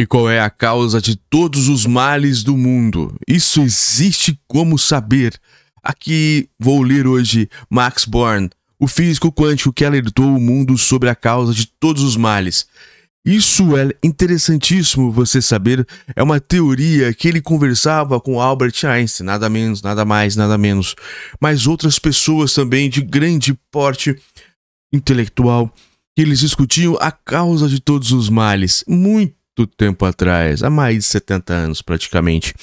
E qual é a causa de todos os males do mundo? Isso existe como saber. Aqui vou ler hoje Max Born, o físico quântico que alertou o mundo sobre a causa de todos os males. Isso é interessantíssimo você saber, é uma teoria que ele conversava com Albert Einstein, nada menos, nada mais, nada menos, mas outras pessoas também de grande porte intelectual, que eles discutiam a causa de todos os males. Muito muito tempo atrás, há mais de 70 anos praticamente.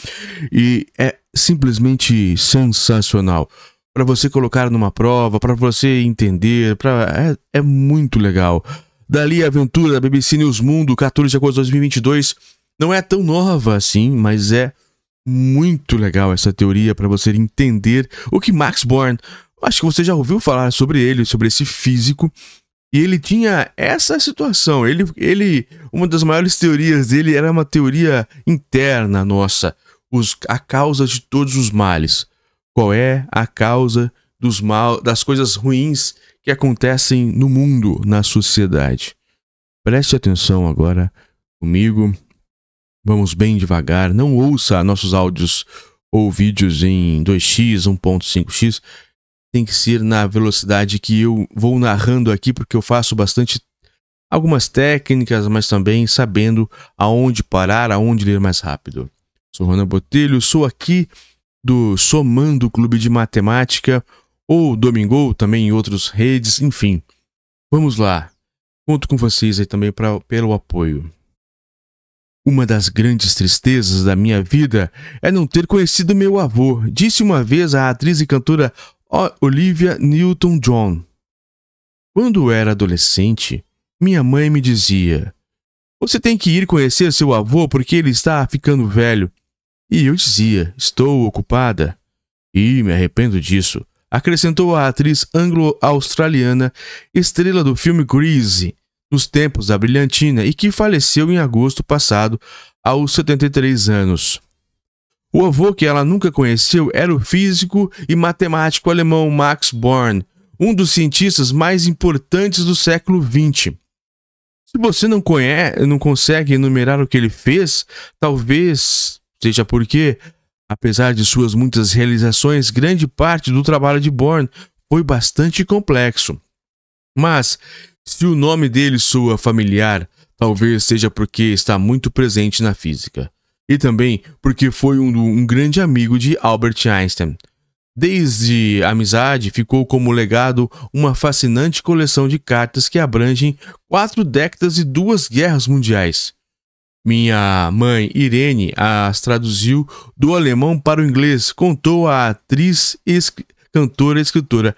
E é simplesmente sensacional para você colocar numa prova, para você entender, para é, é, muito legal. Dali a aventura da BBC News Mundo, 14 de agosto de 2022, não é tão nova assim, mas é muito legal essa teoria para você entender o que Max Born, acho que você já ouviu falar sobre ele, sobre esse físico e ele tinha essa situação. Ele, ele, uma das maiores teorias dele era uma teoria interna nossa, os, a causa de todos os males. Qual é a causa dos mal, das coisas ruins que acontecem no mundo, na sociedade? Preste atenção agora comigo. Vamos bem devagar. Não ouça nossos áudios ou vídeos em 2x, 1.5x tem que ser na velocidade que eu vou narrando aqui, porque eu faço bastante algumas técnicas, mas também sabendo aonde parar, aonde ler mais rápido. Sou Ronan Botelho, sou aqui do Somando Clube de Matemática, ou Domingo, também em outras redes, enfim. Vamos lá. Conto com vocês aí também pra, pelo apoio. Uma das grandes tristezas da minha vida é não ter conhecido meu avô, disse uma vez a atriz e cantora Olivia Newton-John. Quando era adolescente, minha mãe me dizia: Você tem que ir conhecer seu avô porque ele está ficando velho. E eu dizia: Estou ocupada. E me arrependo disso, acrescentou a atriz anglo-australiana, estrela do filme Grease, nos tempos da brilhantina e que faleceu em agosto passado, aos 73 anos. O avô que ela nunca conheceu era o físico e matemático alemão Max Born, um dos cientistas mais importantes do século XX. Se você não conhece, não consegue enumerar o que ele fez, talvez seja porque, apesar de suas muitas realizações, grande parte do trabalho de Born foi bastante complexo. Mas, se o nome dele soa familiar, talvez seja porque está muito presente na física e também porque foi um, um grande amigo de Albert Einstein. Desde a amizade, ficou como legado uma fascinante coleção de cartas que abrangem quatro décadas e duas guerras mundiais. Minha mãe, Irene, as traduziu do alemão para o inglês, contou a atriz, es cantora e escritora,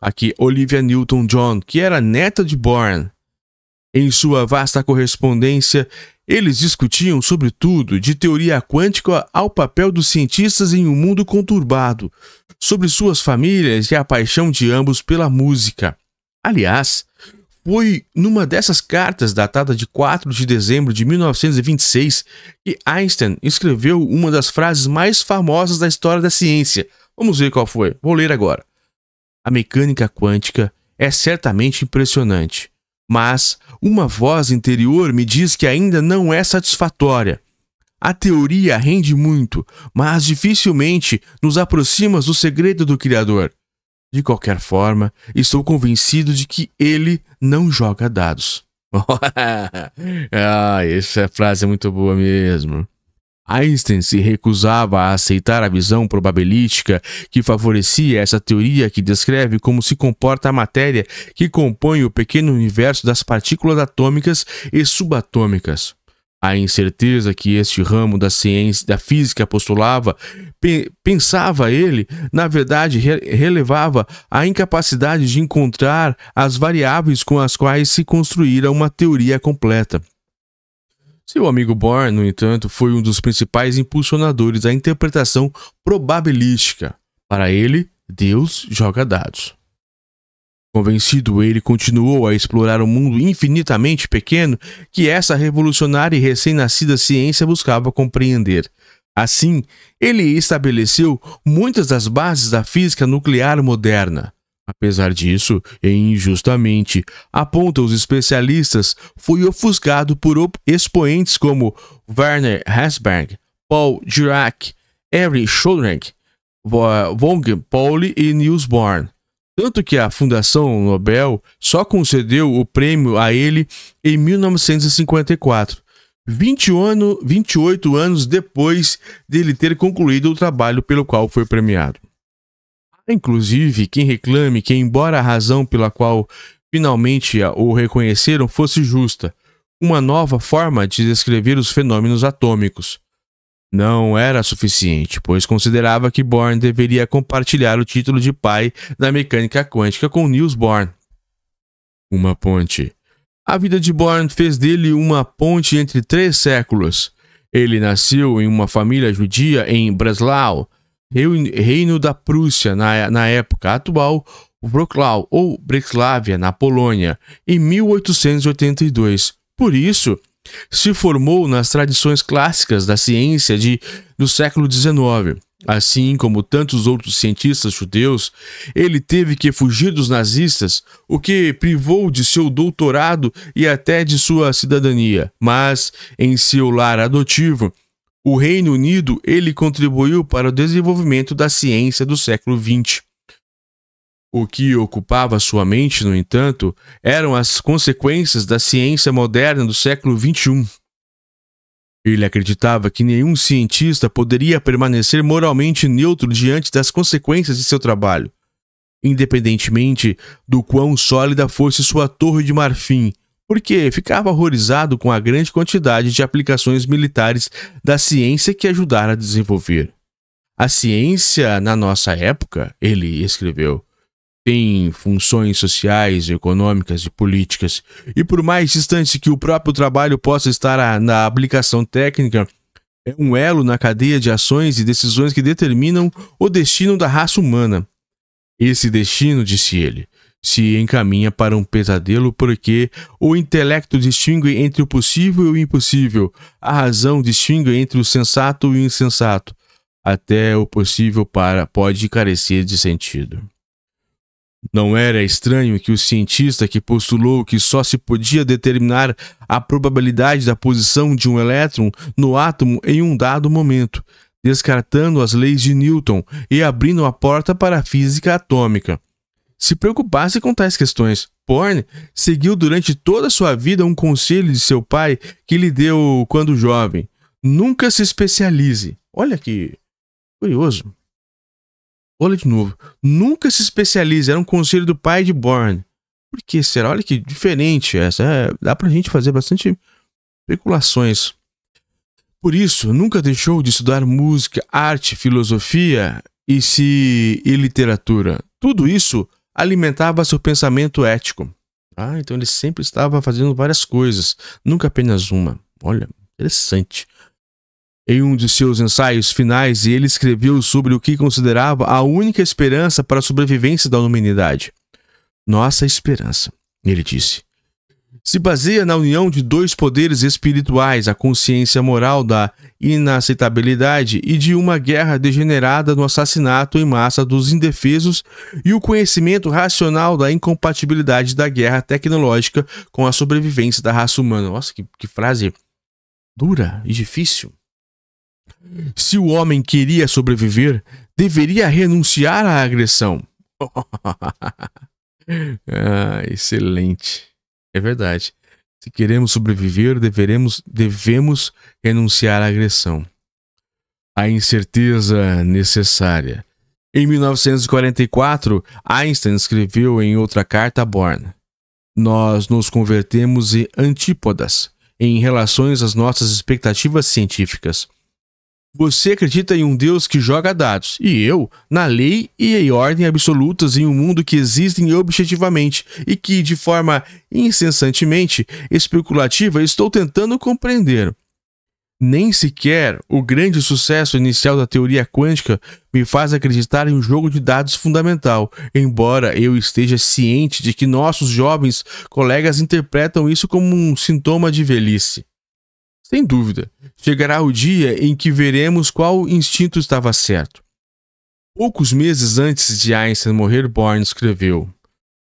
aqui Olivia Newton-John, que era neta de Bourne. Em sua vasta correspondência, eles discutiam, sobretudo, de teoria quântica ao papel dos cientistas em um mundo conturbado, sobre suas famílias e a paixão de ambos pela música. Aliás, foi numa dessas cartas, datada de 4 de dezembro de 1926, que Einstein escreveu uma das frases mais famosas da história da ciência. Vamos ver qual foi. Vou ler agora. A mecânica quântica é certamente impressionante mas uma voz interior me diz que ainda não é satisfatória. A teoria rende muito, mas dificilmente nos aproxima do segredo do Criador. De qualquer forma, estou convencido de que ele não joga dados. ah, essa frase é muito boa mesmo. Einstein se recusava a aceitar a visão probabilística que favorecia essa teoria que descreve como se comporta a matéria que compõe o pequeno universo das partículas atômicas e subatômicas. A incerteza que este ramo da ciência da física postulava, pe pensava ele, na verdade re relevava a incapacidade de encontrar as variáveis com as quais se construíra uma teoria completa. Seu amigo Born, no entanto, foi um dos principais impulsionadores da interpretação probabilística. Para ele, Deus joga dados. Convencido, ele continuou a explorar o um mundo infinitamente pequeno que essa revolucionária e recém-nascida ciência buscava compreender. Assim, ele estabeleceu muitas das bases da física nuclear moderna. Apesar disso, e é injustamente, apontam os especialistas, foi ofuscado por expoentes como Werner Herzberg, Paul Dirac, Harry Schoenberg, Wong Pauli e Niels Bohr. Tanto que a Fundação Nobel só concedeu o prêmio a ele em 1954, 20 ano, 28 anos depois dele ter concluído o trabalho pelo qual foi premiado. Inclusive, quem reclame que, embora a razão pela qual finalmente o reconheceram fosse justa, uma nova forma de descrever os fenômenos atômicos. Não era suficiente, pois considerava que Born deveria compartilhar o título de pai da mecânica quântica com Niels Bohr. Uma ponte. A vida de Born fez dele uma ponte entre três séculos. Ele nasceu em uma família judia em Breslau, Reino da Prússia na, na época atual, Wrocław ou Breslávia na Polônia, em 1882. Por isso, se formou nas tradições clássicas da ciência de, do século XIX. Assim como tantos outros cientistas judeus, ele teve que fugir dos nazistas, o que privou de seu doutorado e até de sua cidadania. Mas, em seu lar adotivo, o Reino Unido ele contribuiu para o desenvolvimento da ciência do século XX. O que ocupava sua mente, no entanto, eram as consequências da ciência moderna do século XXI. Ele acreditava que nenhum cientista poderia permanecer moralmente neutro diante das consequências de seu trabalho, independentemente do quão sólida fosse sua torre de marfim porque ficava horrorizado com a grande quantidade de aplicações militares da ciência que ajudara a desenvolver. A ciência, na nossa época, ele escreveu, tem funções sociais, econômicas e políticas, e por mais distante que o próprio trabalho possa estar na aplicação técnica, é um elo na cadeia de ações e decisões que determinam o destino da raça humana. Esse destino, disse ele, se encaminha para um pesadelo porque o intelecto distingue entre o possível e o impossível, a razão distingue entre o sensato e o insensato, até o possível para pode carecer de sentido. Não era estranho que o cientista que postulou que só se podia determinar a probabilidade da posição de um elétron no átomo em um dado momento, descartando as leis de Newton e abrindo a porta para a física atômica se preocupasse com tais questões. Porn seguiu durante toda a sua vida um conselho de seu pai que lhe deu quando jovem: nunca se especialize. Olha que curioso. Olha de novo. Nunca se especialize. Era um conselho do pai de Born. Por que será? Olha que diferente essa. É, dá pra gente fazer bastante especulações. Por isso, nunca deixou de estudar música, arte, filosofia e, se, e literatura. Tudo isso alimentava seu pensamento ético. Ah, então ele sempre estava fazendo várias coisas, nunca apenas uma. Olha, interessante. Em um de seus ensaios finais, ele escreveu sobre o que considerava a única esperança para a sobrevivência da humanidade. Nossa esperança, ele disse, se baseia na união de dois poderes espirituais, a consciência moral da inaceitabilidade e de uma guerra degenerada no assassinato em massa dos indefesos e o conhecimento racional da incompatibilidade da guerra tecnológica com a sobrevivência da raça humana. Nossa, que, que frase dura e difícil. Se o homem queria sobreviver, deveria renunciar à agressão. ah, excelente. É verdade. Se queremos sobreviver, deveremos, devemos renunciar à agressão. A incerteza necessária. Em 1944, Einstein escreveu em outra carta a Born: Nós nos convertemos em antípodas em relação às nossas expectativas científicas. Você acredita em um Deus que joga dados, e eu, na lei e em ordem absolutas em um mundo que existem objetivamente e que, de forma incessantemente especulativa, estou tentando compreender. Nem sequer o grande sucesso inicial da teoria quântica me faz acreditar em um jogo de dados fundamental, embora eu esteja ciente de que nossos jovens colegas interpretam isso como um sintoma de velhice. Sem dúvida, chegará o dia em que veremos qual instinto estava certo. Poucos meses antes de Einstein morrer, Born escreveu: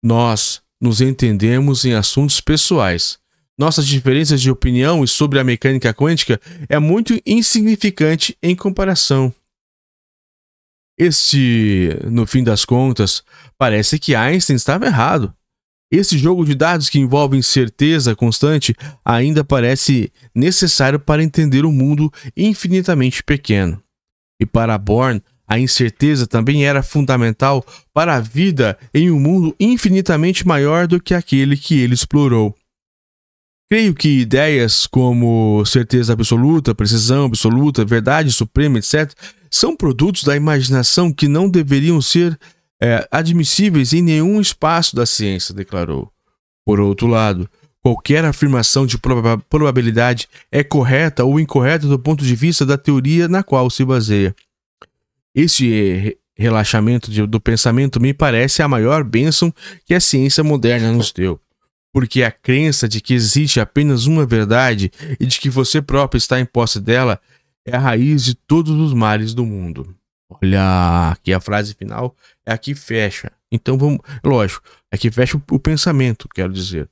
Nós nos entendemos em assuntos pessoais. Nossas diferenças de opinião sobre a mecânica quântica é muito insignificante em comparação. Este, no fim das contas, parece que Einstein estava errado. Esse jogo de dados que envolve incerteza constante ainda parece necessário para entender o um mundo infinitamente pequeno. E para Born, a incerteza também era fundamental para a vida em um mundo infinitamente maior do que aquele que ele explorou. Creio que ideias como certeza absoluta, precisão absoluta, verdade suprema, etc., são produtos da imaginação que não deveriam ser é, admissíveis em nenhum espaço da ciência, declarou. Por outro lado, qualquer afirmação de proba probabilidade é correta ou incorreta do ponto de vista da teoria na qual se baseia. Este relaxamento de, do pensamento me parece a maior bênção que a ciência moderna nos deu. Porque a crença de que existe apenas uma verdade e de que você próprio está em posse dela é a raiz de todos os males do mundo. Olha, aqui a frase final é aqui fecha. Então vamos, lógico, aqui fecha o, pensamento, quero dizer.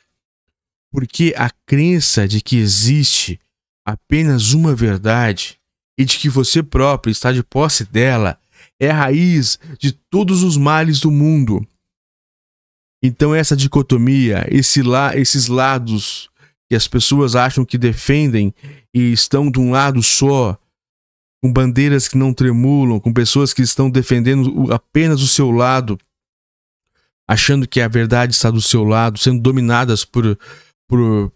Porque a crença de que existe apenas uma verdade e de que você próprio está de posse dela é a raiz de todos os males do mundo. Então essa dicotomia, esse lá, esses lados que as pessoas acham que defendem e estão de um lado só, com bandeiras que não tremulam, com pessoas que estão defendendo apenas o seu lado, achando que a verdade está do seu lado, sendo dominadas por, por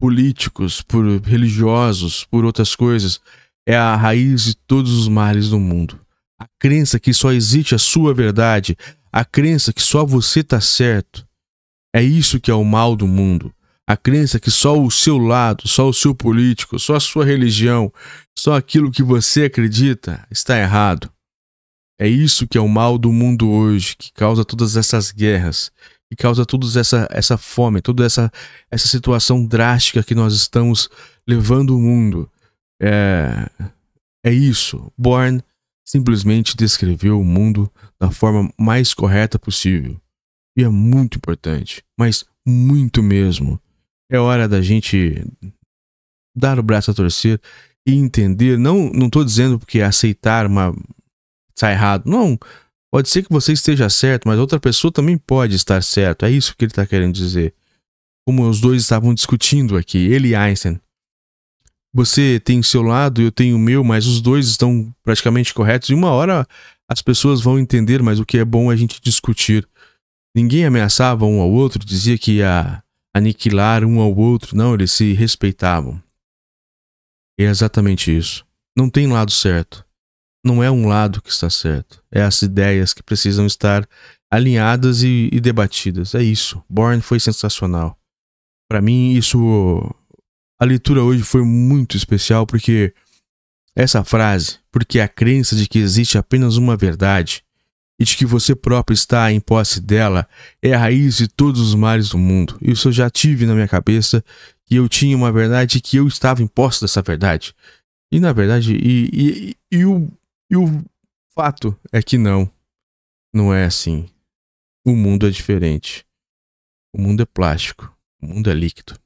políticos, por religiosos, por outras coisas, é a raiz de todos os males do mundo. A crença que só existe a sua verdade, a crença que só você está certo, é isso que é o mal do mundo a crença que só o seu lado, só o seu político, só a sua religião, só aquilo que você acredita está errado. É isso que é o mal do mundo hoje, que causa todas essas guerras, que causa toda essa, essa fome, toda essa, essa situação drástica que nós estamos levando o mundo. É, é isso. Born simplesmente descreveu o mundo da forma mais correta possível. E é muito importante, mas muito mesmo. É hora da gente dar o braço a torcer e entender. Não, não dizendo porque aceitar uma está errado. Não. Pode ser que você esteja certo, mas outra pessoa também pode estar certo. É isso que ele está querendo dizer. Como os dois estavam discutindo aqui, ele e Einstein. Você tem o seu lado, eu tenho o meu, mas os dois estão praticamente corretos. E uma hora as pessoas vão entender, mas o que é bom é a gente discutir. Ninguém ameaçava um ao outro, dizia que a, aniquilar um ao outro, não, eles se respeitavam. E é exatamente isso. Não tem lado certo. Não é um lado que está certo. É as ideias que precisam estar alinhadas e, e debatidas. É isso. Born foi sensacional. Para mim, isso. A leitura hoje foi muito especial porque essa frase, porque a crença de que existe apenas uma verdade, e de que você próprio está em posse dela é a raiz de todos os males do mundo. Isso eu já tive na minha cabeça que eu tinha uma verdade que eu estava em posse dessa verdade. E na verdade, e, e, e, o, e o fato é que não. Não é assim. O mundo é diferente. O mundo é plástico. O mundo é líquido.